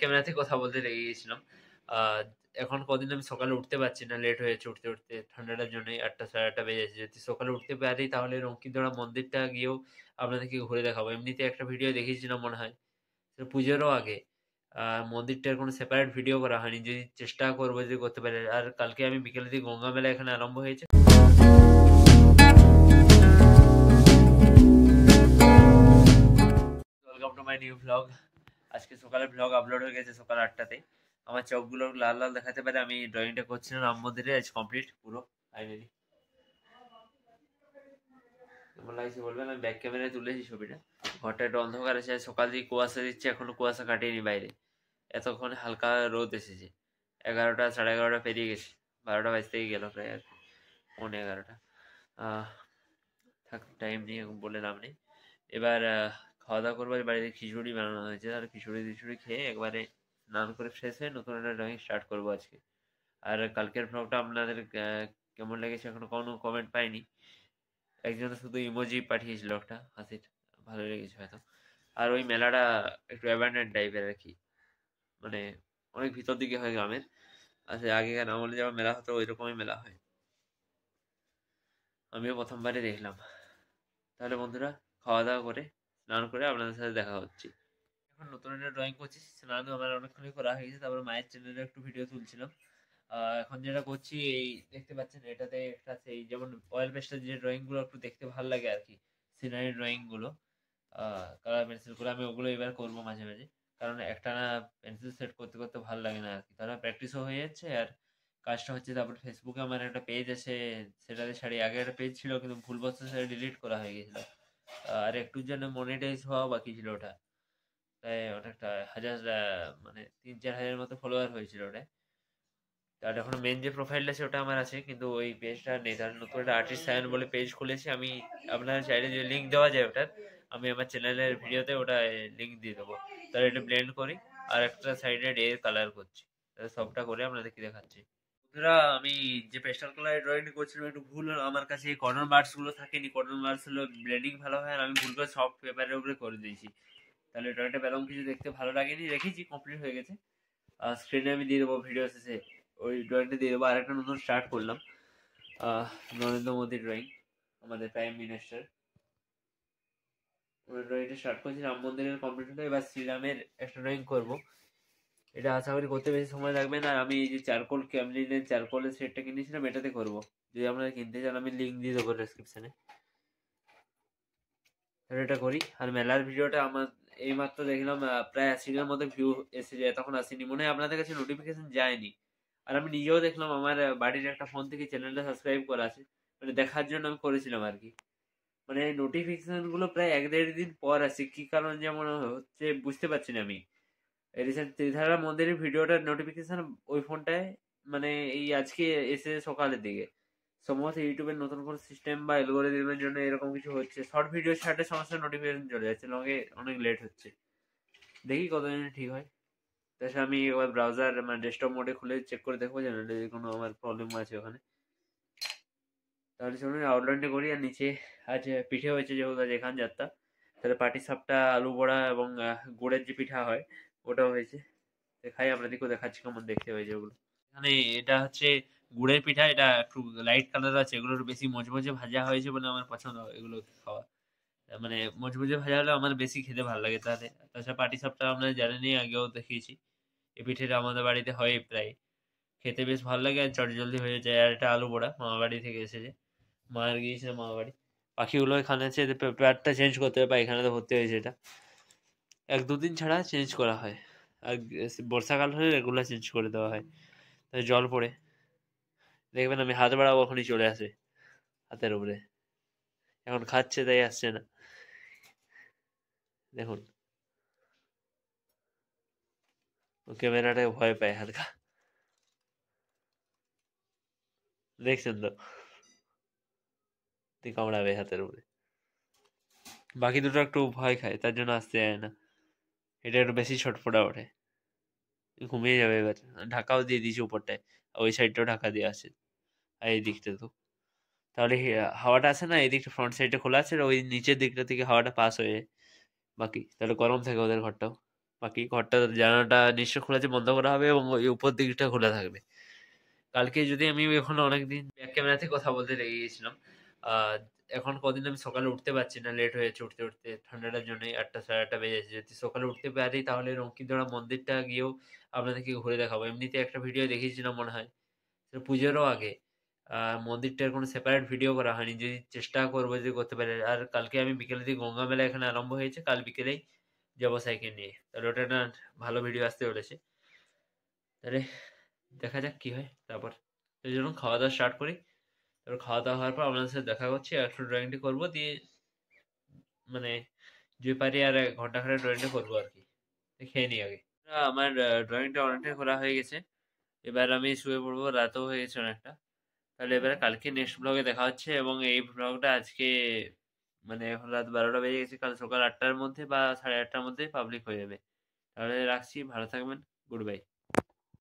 ক্যামেরাতে কথা বলতে লেগে গেছিলাম এখন কদিন আমি সকালে উঠতে পারছি না লেট হয়েছে উঠতে উঠতে ঠান্ডাটার জন্য আটটা সাড়ে আটটা বেজে যদি সকালে উঠতে পারি তাহলে রঙ্কিদড়া মন্দিরটা গিয়েও আপনাদেরকে ঘুরে দেখাবো এমনিতে একটা ভিডিও দেখিয়েছিলাম মনে হয় পুজোরও আগে মন্দিরটার কোনো সেপারেট ভিডিও করা হয়নি যদি চেষ্টা করবো যদি করতে পারি আর কালকে আমি বিকেলে দিয়ে গঙ্গা মেলা এখানে আরম্ভ হয়েছে welcome to my new blog আজকে সকালে ব্লগ আপলোড হয়ে গেছে সকাল আটটাতে আমার চোখগুলো লাল লাল দেখাতে পারে আমি ড্রয়িংটা করছিলাম রাম মন্দিরে আজ কমপ্লিট পুরো ফাইনালি কেমন লাগছে বলবেন আমি ব্যাক ক্যামেরায় তুলেছি ছবিটা ঘরটা একটু অন্ধকার আছে সকাল দিয়ে কুয়াশা দিচ্ছে এখনো কুয়াশা কাটেনি বাইরে এতক্ষণ হালকা রোদ এসেছে এগারোটা সাড়ে এগারোটা পেরিয়ে গেছে বারোটা বাজতেই গেল প্রায় আর পৌনে এগারোটা থাক টাইম নিয়ে বলে নাম নেই এবার খাওয়া দাওয়া করবার বাড়িতে খিচুড়ি বানানো হয়েছে আর খিচুড়ি টিচুড়ি খেয়ে একবারে স্নান করে ফ্রেশ হয়ে নতুন একটা ড্রয়িং স্টার্ট করবো আজকে আর কালকের ব্লগটা আপনাদের কেমন লেগেছে এখনো কোনো কমেন্ট পাইনি একজন শুধু ইমোজি পাঠিয়েছিল একটা হাসির ভালো লেগেছে হয়তো আর ওই মেলাটা একটু অ্যাবান্ডেন্ট টাইপের আর কি মানে অনেক ভিতর দিকে হয় গ্রামের আচ্ছা আগেকার আমলে যেমন মেলা হতো ওই রকমই মেলা হয় আমিও প্রথমবারে দেখলাম তাহলে বন্ধুরা খাওয়া দাওয়া করে স্নান করে আপনাদের সাথে দেখা হচ্ছে এখন নতুন একটা ড্রয়িং করছি স্নানও আমার অনেকক্ষণই করা হয়ে গেছে তারপরে মায়ের চ্যানেলে একটু ভিডিও তুলছিলাম এখন যেটা করছি এই দেখতে পাচ্ছেন এটাতে একটা সেই যেমন অয়েল পেস্টের যে ড্রয়িংগুলো একটু দেখতে ভালো লাগে আর কি সিনারি ড্রয়িংগুলো কালার পেন্সিলগুলো আমি ওগুলো এবার করবো মাঝে মাঝে কারণ একটা না পেন্সিল সেট করতে করতে ভালো লাগে না আর কি তারা প্র্যাকটিসও হয়ে যাচ্ছে আর কাজটা হচ্ছে তারপর ফেসবুকে আমার একটা পেজ আছে সেটাতে শাড়ি আগে একটা পেজ ছিল কিন্তু ভুলবশত সেটা ডিলিট করা হয়ে গেছিলো আর একটুর জন্য মনিটাইজ হওয়া বাকি ছিল ওটা তাই অনেকটা হাজার মানে তিন চার হাজারের মতো ফলোয়ার হয়েছিল ওটায় আর এখন মেন যে প্রোফাইলটা সেটা আমার আছে কিন্তু ওই পেজটা নেই তার নতুন একটা আর্টিস্ট সায়ন বলে পেজ খুলেছি আমি আপনার চাইলে যে লিঙ্ক দেওয়া যায় ওটার আমি আমার চ্যানেলের ভিডিওতে ওটা লিঙ্ক দিয়ে দেবো তাহলে এটা ব্লেন্ড করি আর একটা সাইডে ডে কালার করছি সবটা করে আপনাদেরকে দেখাচ্ছি বন্ধুরা আমি যে পেস্টাল কালার ড্রয়িং করছিলাম একটু ভুল হলো আমার কাছে এই কটন বার্ডসগুলো থাকেনি কটন বার্ডস হলো ব্লেন্ডিং ভালো হয় আর আমি ভুল করে সফট পেপারের উপরে করে দিয়েছি তাহলে ড্রয়িংটা বেলম কিছু দেখতে ভালো লাগেনি রেখেছি কমপ্লিট হয়ে গেছে আর স্ক্রিনে আমি দিয়ে দেবো ভিডিও শেষে ওই ড্রয়িংটা দিয়ে দেবো আর একটা নতুন স্টার্ট করলাম নরেন্দ্র মোদী ড্রয়িং আমাদের প্রাইম মিনিস্টার ওই ড্রয়িংটা স্টার্ট করছি রাম মন্দিরের কমপ্লিট হলো এবার শ্রীরামের একটা ড্রয়িং করবো এটা আশা করি করতে বেশি সময় লাগবে না আমি এই যে চারকোল ক্যামলিনের চারকোলের সেটটা কিনেছিলাম এটাতে করবো যদি আপনারা কিনতে চান আমি লিঙ্ক দিয়ে দেবো ডেসক্রিপশানে তাহলে এটা করি আর মেলার ভিডিওটা আমার এইমাত্র দেখলাম প্রায় আশিটার মতো ভিউ এসে যায় তখন আসেনি মনে হয় আপনাদের কাছে নোটিফিকেশন যায়নি আর আমি নিজেও দেখলাম আমার বাড়ির একটা ফোন থেকে চ্যানেলটা সাবস্ক্রাইব করা আছে মানে দেখার জন্য আমি করেছিলাম আর কি মানে নোটিফিকেশনগুলো প্রায় এক দেড় দিন পর আসে কী কারণ যেমন হচ্ছে বুঝতে পারছি না আমি রিসেন্ট ত্রিধারা মন্দিরের ভিডিওটার নোটিফিকেশন ওই ফোনটায় মানে এই আজকে এসে সকালের দিকে সম্ভবত ইউটিউবের নতুন কোনো সিস্টেম বা অ্যালগোরিদমের জন্য এরকম কিছু হচ্ছে শর্ট ভিডিও ছাড়তে সমস্ত নোটিফিকেশন চলে যাচ্ছে লঙ্গে অনেক লেট হচ্ছে দেখি কতদিন ঠিক হয় তাছাড়া আমি এবার ব্রাউজার মানে ডেস্কটপ মোডে খুলে চেক করে দেখবো যে কোনো আমার প্রবলেম আছে ওখানে তাহলে চলুন আউটলাইনটি করি আর নিচে আজ পিঠে হয়েছে যেহেতু যেখান যাত্রা তাহলে পাটি সাপটা আলু বড়া এবং গুড়ের যে পিঠা হয় ওটাও হয়েছে দেখাই আপনাদেরকেও দেখাচ্ছি কেমন দেখতে হয়েছে ওগুলো এখানে এটা হচ্ছে গুড়ের পিঠা এটা একটু লাইট কালার আছে এগুলো বেশি মজমজে ভাজা হয়েছে বলে আমার পছন্দ এগুলো খাওয়া মানে মজমজে ভাজা হলে আমার বেশি খেতে ভালো লাগে তাহলে তাছাড়া পাটি সাপটা আপনারা জানেনি আগেও দেখিয়েছি এই পিঠেটা আমাদের বাড়িতে হয় প্রায় খেতে বেশ ভালো লাগে আর চটজলদি হয়ে যায় আর এটা আলু বড়া মামা বাড়ি থেকে এসেছে মায়ের গিয়েছে মামা বাড়ি পাখিগুলো এখানে আছে পেটটা চেঞ্জ করতে হবে বা এখানে তো ভর্তি হয়েছে এটা এক দুদিন ছাড়া চেঞ্জ করা হয় আর বর্ষাকাল হলে রেগুলার চেঞ্জ করে দেওয়া হয় তাই জল পড়ে দেখবেন আমি হাত বাড়াবো ওখানেই চলে আসবে হাতের উপরে এখন খাচ্ছে তাই আসছে না দেখুন ক্যামেরাটা ভয় পায় হালকা দেখছেন তো তুই কামড়াবে হাতের উপরে বাকি দুটো একটু ভয় খায় তার জন্য আসতে যায় না এটা একটু বেশি ছটফটা ওঠে ঘুমিয়ে যাবে এবার ঢাকাও দিয়ে দিয়েছি উপরটায় ওই সাইডটাও ঢাকা দিয়ে আছে আর এই দিকটা তো তাহলে হাওয়াটা আছে না এই দিকটা ফ্রন্ট সাইডে খোলা আছে ওই নিচের দিকটা থেকে হাওয়াটা পাস হয়ে বাকি তাহলে গরম থাকে ওদের ঘরটাও বাকি ঘরটা জানাটা নিশ্চয় খোলা আছে বন্ধ করা হবে এবং ওই উপর দিকটা খোলা থাকবে কালকে যদি আমি এখন অনেকদিন ব্যাক ক্যামেরাতে কথা বলতে লেগে গিয়েছিলাম এখন কদিন আমি সকালে উঠতে পারছি না লেট হয়েছে উঠতে উঠতে ঠান্ডাটার জন্যই আটটা সাড়ে আটটা বেজে যাচ্ছে যদি সকালে উঠতে পারি তাহলে রঙ্কিদড়া মন্দিরটা গিয়েও আপনাদেরকে ঘুরে দেখাবো এমনিতে একটা ভিডিও দেখিয়েছিলাম মনে হয় সেটা পুজোরও আগে মন্দিরটার কোনো সেপারেট ভিডিও করা হয়নি যদি চেষ্টা করবো যদি করতে পারি আর কালকে আমি বিকেলে দিয়ে গঙ্গা মেলা এখানে আরম্ভ হয়েছে কাল বিকেলেই যাবো সাইকেল নিয়ে তাহলে ওটা না ভালো ভিডিও আসতে চলেছে তাহলে দেখা যাক কী হয় তারপর সেই জন্য খাওয়া দাওয়া স্টার্ট করি তারপর খাওয়া দাওয়া হওয়ার পর আপনাদের সাথে দেখা করছি একটু ড্রয়িংটি করবো দিয়ে মানে যে পারি আর ঘন্টা খানে ড্রয়িংটা করবো আর কি খেয়ে নিই আগে আমার ড্রয়িংটা অনেকটাই খোলা হয়ে গেছে এবার আমি শুয়ে পড়বো রাতও হয়ে গেছে অনেকটা তাহলে এবার কালকে নেক্সট ব্লগে দেখা হচ্ছে এবং এই ব্লগটা আজকে মানে এখন রাত বারোটা বেজে গেছে কাল সকাল আটটার মধ্যে বা সাড়ে আটটার মধ্যে পাবলিক হয়ে যাবে তাহলে রাখছি ভালো থাকবেন গুড বাই